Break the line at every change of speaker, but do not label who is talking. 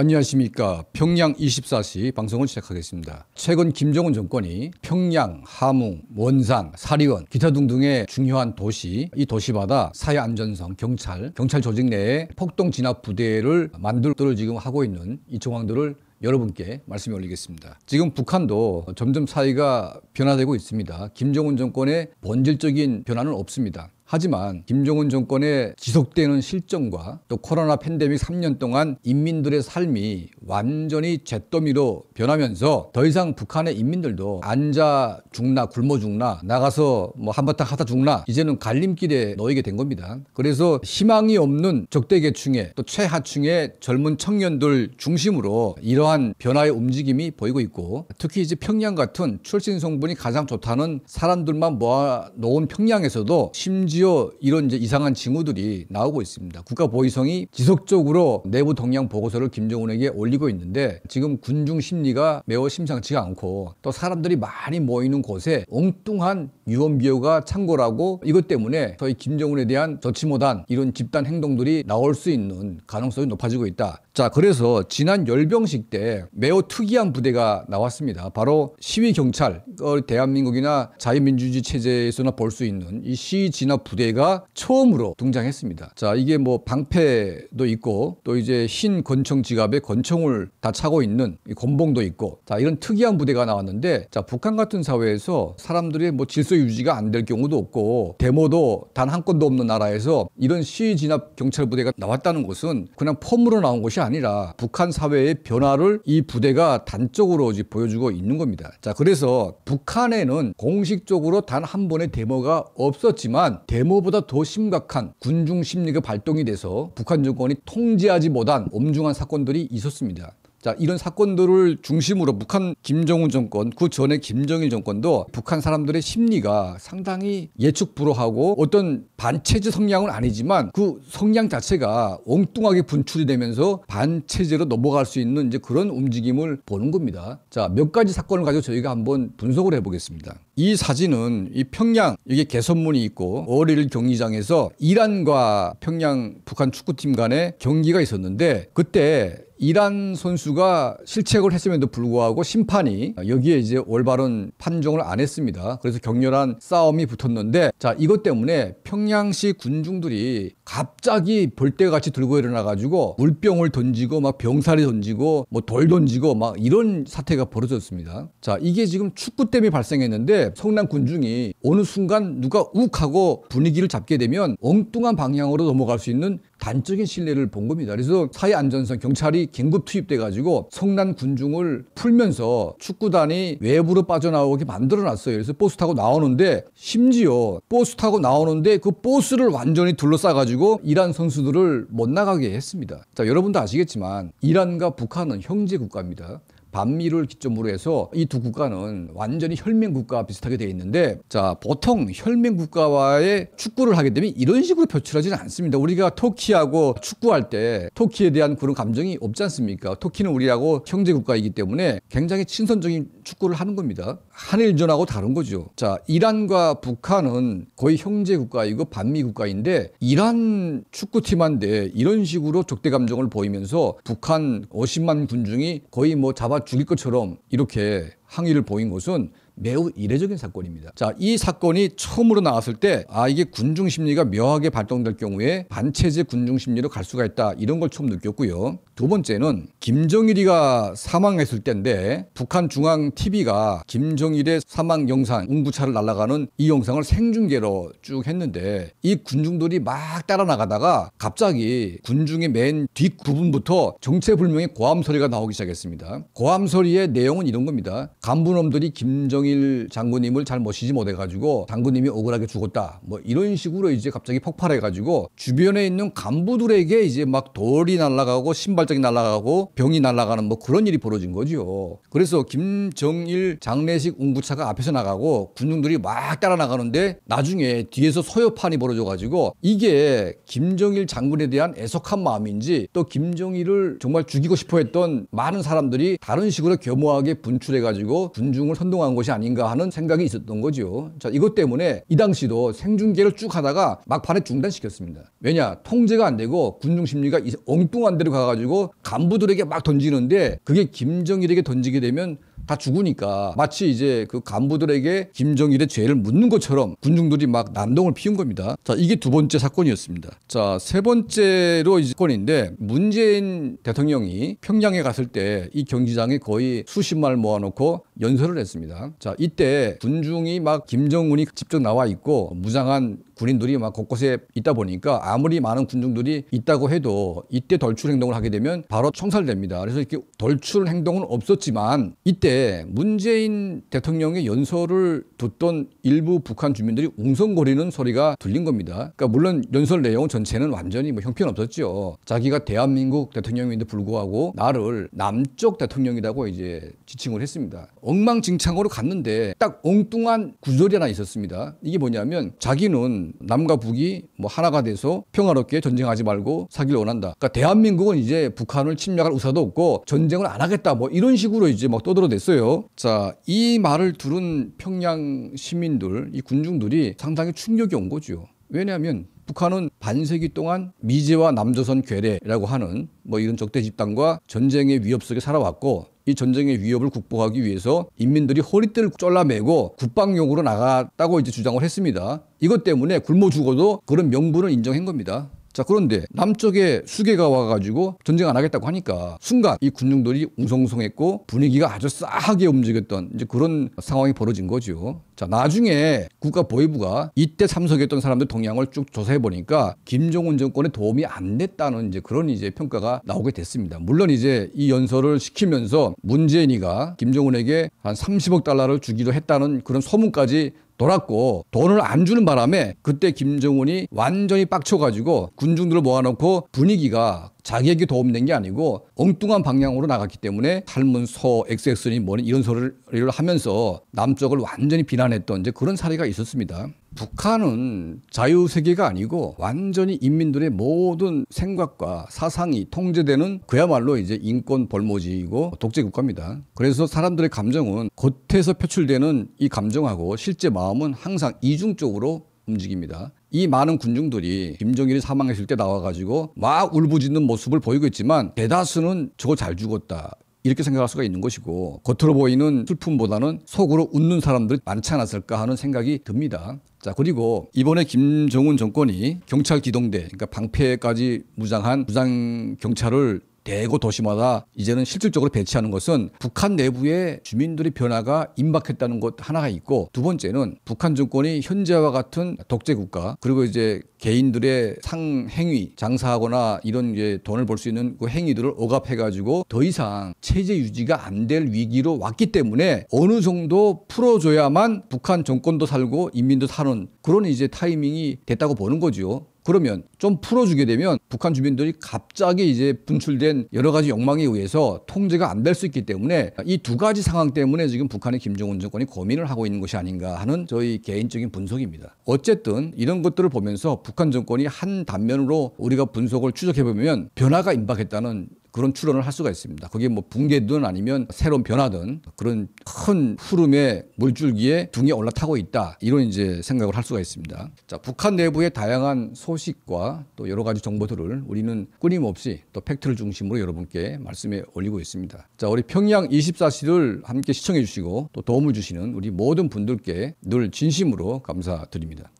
안녕하십니까. 평양 24시 방송을 시작하겠습니다. 최근 김정은 정권이 평양, 함흥, 원산, 사리원, 기타 등등의 중요한 도시, 이 도시마다 사회안전성, 경찰, 경찰 조직 내에 폭동 진압 부대를 만들도록 지금 하고 있는 이 정황들을 여러분께 말씀을 올리겠습니다. 지금 북한도 점점 사이가 변화되고 있습니다. 김정은 정권의 본질적인 변화는 없습니다. 하지만 김정은 정권의 지속되는 실정과 또 코로나 팬데믹 3년 동안 인민들의 삶이 완전히 잿더미로 변하면서 더 이상 북한의 인민들도 앉아 죽나 굶어 죽나 나가서 뭐 한바탕 하다 죽나 이제는 갈림길에 놓이게 된 겁니다. 그래서 희망이 없는 적대계층의 또 최하층의 젊은 청년들 중심으로 이러한 변화의 움직임이 보이고 있고 특히 이제 평양 같은 출신 성분이 가장 좋다는 사람들만 모아놓은 평양에서도 심지어 심지어 이런 이제 이상한 징후들이 나오고 있습니다. 국가보위성이 지속적으로 내부 동향 보고서를 김정은에게 올리고 있는데 지금 군중 심리가 매우 심상치 않고 또 사람들이 많이 모이는 곳에 엉뚱한 유언비어가 창궐하고 이것 때문에 저희 김정은에 대한 저치 못한 이런 집단 행동들이 나올 수 있는 가능성이 높아지고 있다. 자, 그래서 지난 열병식 때 매우 특이한 부대가 나왔습니다. 바로 시위 경찰, 어, 대한민국이나 자유민주주의 체제에서나 볼 수 있는 이 시위 진압 부대가 처음으로 등장했습니다. 자, 이게 뭐 방패도 있고 또 이제 흰 권총 지갑에 권총을 다 차고 있는 이 곤봉도 있고 자, 이런 특이한 부대가 나왔는데 자, 북한 같은 사회에서 사람들이 뭐 질서 유지가 안 될 경우도 없고 데모도 단 한 건도 없는 나라에서 이런 시위 진압 경찰 부대가 나왔다는 것은 그냥 폼으로 나온 것이 아니에 아니라 북한 사회의 변화를 이 부대가 단적으로 보여주고 있는 겁니다. 자, 그래서 북한에는 공식적으로 단 한 번의 데모가 없었지만 데모보다 더 심각한 군중 심리가 발동이 돼서 북한 정권이 통제하지 못한 엄중한 사건들이 있었습니다. 자, 이런 사건들을 중심으로 북한 김정은 정권, 그 전에 김정일 정권도 북한 사람들의 심리가 상당히 예측 불허하고 어떤 반체제 성향은 아니지만 그 성향 자체가 엉뚱하게 분출이 되면서 반체제로 넘어갈 수 있는 이제 그런 움직임을 보는 겁니다. 자, 몇 가지 사건을 가지고 저희가 한번 분석을 해보겠습니다. 이 사진은 이 평양, 여기 개선문이 있고 어릴 경기장에서 이란과 평양 북한 축구팀 간의 경기가 있었는데 그때 이란 선수가 실책을 했음에도 불구하고 심판이 여기에 이제 올바른 판정을 안 했습니다. 그래서 격렬한 싸움이 붙었는데 자 이것 때문에 평양시 군중들이 갑자기 벌떼같이 들고 일어나가지고 물병을 던지고 막 병살이 던지고 뭐 돌 던지고 막 이런 사태가 벌어졌습니다. 자 이게 지금 축구 때문에 발생했는데 성남 군중이 어느 순간 누가 욱하고 분위기를 잡게 되면 엉뚱한 방향으로 넘어갈 수 있는 단적인 신뢰를 본 겁니다. 그래서 사회안전성 경찰이 긴급 투입돼 가지고 성난 군중을 풀면서 축구단이 외부로 빠져나오게 만들어 놨어요. 그래서 버스 타고 나오는데 심지어 버스 타고 나오는데 그 버스를 완전히 둘러싸 가지고 이란 선수들을 못 나가게 했습니다. 자, 여러분도 아시겠지만 이란과 북한은 형제 국가입니다. 반미를 기점으로 해서 이 두 국가는 완전히 혈맹 국가 비슷하게 돼 있는데 자 보통 혈맹 국가와의 축구를 하게 되면 이런 식으로 표출하지는 않습니다. 우리가 터키하고 축구할 때 터키에 대한 그런 감정이 없지 않습니까? 터키는 우리하고 형제 국가이기 때문에 굉장히 친선적인 축구를 하는 겁니다. 한일전하고 다른 거죠. 자 이란과 북한은 거의 형제 국가이고 반미 국가인데 이란 축구팀한데 이런 식으로 적대 감정을 보이면서 북한 50만 군중이 거의 뭐 잡아 죽일 것처럼 이렇게 항의를 보인 것은 매우 이례적인 사건입니다. 자, 이 사건이 처음으로 나왔을 때, 아, 이게 군중 심리가 묘하게 발동될 경우에 반체제 군중 심리로 갈 수가 있다. 이런 걸 처음 느꼈고요. 두 번째는 김정일이가 사망했을 때인데 북한 중앙 TV가 김정일의 사망 영상 운구차를 날아가는 이 영상을 생중계로 쭉 했는데 이 군중들이 막 따라 나가다가 갑자기 군중의 맨 뒷부분부터 정체불명의 고함 소리가 나오기 시작했습니다. 고함 소리의 내용은 이런 겁니다. 간부놈들이 김정일 장군님을 잘 모시지 못해가지고 장군님이 억울하게 죽었다. 뭐 이런 식으로 이제 갑자기 폭발해가지고 주변에 있는 간부들에게 이제 막 돌이 날아가고 신발 산발적이 날아가고 병이 날아가는 뭐 그런 일이 벌어진 거죠. 그래서 김정일 장례식 운구차가 앞에서 나가고 군중들이 막 따라 나가는데 나중에 뒤에서 소요판이 벌어져가지고 이게 김정일 장군에 대한 애석한 마음인지 또 김정일을 정말 죽이고 싶어 했던 많은 사람들이 다른 식으로 겸허하게 분출해가지고 군중을 선동한 것이 아닌가 하는 생각이 있었던 거죠. 자, 이것 때문에 이 당시도 생중계를 쭉 하다가 막판에 중단시켰습니다. 왜냐? 통제가 안 되고 군중 심리가 엉뚱한 데로 가가지고 뭐 간부들에게 막 던지는데 그게 김정일에게 던지게 되면 다 죽으니까 마치 이제 그 간부들에게 김정일의 죄를 묻는 것처럼 군중들이 막 난동을 피운 겁니다. 자, 이게 두 번째 사건이었습니다. 자, 세 번째로 이사 건인데 문재인 대통령이 평양에 갔을 때 이 경기장에 거의 수십만을 모아놓고 연설을 했습니다. 자, 이때 군중이 막 김정은이 직접 나와 있고 무장한 군인들이 막 곳곳에 있다 보니까 아무리 많은 군중들이 있다고 해도 이때 돌출 행동을 하게 되면 바로 청살됩니다. 그래서 이렇게 돌출 행동은 없었지만 이때 문재인 대통령의 연설을 듣던 일부 북한 주민들이 웅성거리는 소리가 들린 겁니다. 그러니까 물론 연설 내용 전체는 완전히 뭐 형편없었죠. 자기가 대한민국 대통령인데 불구하고 나를 남쪽 대통령이라고 이제 지칭을 했습니다. 엉망진창으로 갔는데 딱 엉뚱한 구절이 하나 있었습니다. 이게 뭐냐면 자기는 남과 북이 뭐 하나가 돼서 평화롭게 전쟁하지 말고 사기를 원한다. 그러니까 대한민국은 이제 북한을 침략할 의사도 없고 전쟁을 안 하겠다 뭐 이런 식으로 이제 막 떠들어댔어요. 자, 이 말을 들은 평양 시민들, 이 군중들이 상당히 충격이 온 거죠. 왜냐하면 북한은 반세기 동안 미제와 남조선 괴뢰라고 하는 뭐 이런 적대 집단과 전쟁의 위협 속에 살아왔고 이 전쟁의 위협을 극복하기 위해서 인민들이 허리띠를 쫄라매고 국방용으로 나갔다고 이제 주장을 했습니다. 이것 때문에 굶어 죽어도 그런 명분을 인정한 겁니다. 자, 그런데 남쪽에 수계가 와가지고 전쟁 안 하겠다고 하니까 순간 이 군중들이 웅성웅성했고 분위기가 아주 싸하게 움직였던 이제 그런 상황이 벌어진 거죠. 자, 나중에 국가 보위부가 이때 참석했던 사람들 동향을 쭉 조사해 보니까 김정은 정권에 도움이 안 됐다는 이제 그런 이제 평가가 나오게 됐습니다. 물론 이제 이 연설을 시키면서 문재인이가 김정은에게 한 30억 달러를 주기로 했다는 그런 소문까지 돌았고 돈을 안 주는 바람에 그때 김정은이 완전히 빡쳐가지고 군중들을 모아놓고 분위기가 자기에게 도움된 게 아니고 엉뚱한 방향으로 나갔기 때문에 탈문서 XX니 뭐니 이런 소리를 하면서 남쪽을 완전히 비난했던 이제 그런 사례가 있었습니다. 북한은 자유세계가 아니고 완전히 인민들의 모든 생각과 사상이 통제되는 그야말로 이제 인권 벌모지이고 독재국가입니다. 그래서 사람들의 감정은 겉에서 표출되는 이 감정하고 실제 마음은 항상 이중적으로 움직입니다. 이 많은 군중들이 김정일이 사망했을 때 나와가지고 막 울부짖는 모습을 보이고 있지만 대다수는 저거 잘 죽었다. 이렇게 생각할 수가 있는 것이고 겉으로 보이는 슬픔보다는 속으로 웃는 사람들이 많지 않았을까 하는 생각이 듭니다. 자 그리고 이번에 김정은 정권이 경찰 기동대 그러니까 방패까지 무장한 무장 경찰을 대구 도시마다 이제는 실질적으로 배치하는 것은 북한 내부의 주민들의 변화가 임박했다는 것 하나가 있고 두 번째는 북한 정권이 현재와 같은 독재 국가 그리고 이제 개인들의 상행위 장사하거나 이런 이제 돈을 벌 수 있는 그 행위들을 억압해 가지고 더 이상 체제 유지가 안 될 위기로 왔기 때문에 어느 정도 풀어줘야만 북한 정권도 살고 인민도 사는 그런 이제 타이밍이 됐다고 보는 거죠. 그러면 좀 풀어주게 되면 북한 주민들이 갑자기 이제 분출된 여러 가지 욕망에 의해서 통제가 안 될 수 있기 때문에 이 두 가지 상황 때문에 지금 북한의 김정은 정권이 고민을 하고 있는 것이 아닌가 하는 저희 개인적인 분석입니다. 어쨌든 이런 것들을 보면서 북한 정권이 한 단면으로 우리가 분석을 추적해보면 변화가 임박했다는 그런 추론을 할 수가 있습니다. 그게 뭐 붕괴든 아니면 새로운 변화든 그런 큰 흐름의 물줄기에 둥에 올라타고 있다. 이런 이제 생각을 할 수가 있습니다. 자, 북한 내부의 다양한 소식과 또 여러 가지 정보들을 우리는 끊임없이 또 팩트를 중심으로 여러분께 말씀해 올리고 있습니다. 자, 우리 평양 24시를 함께 시청해 주시고 또 도움을 주시는 우리 모든 분들께 늘 진심으로 감사드립니다.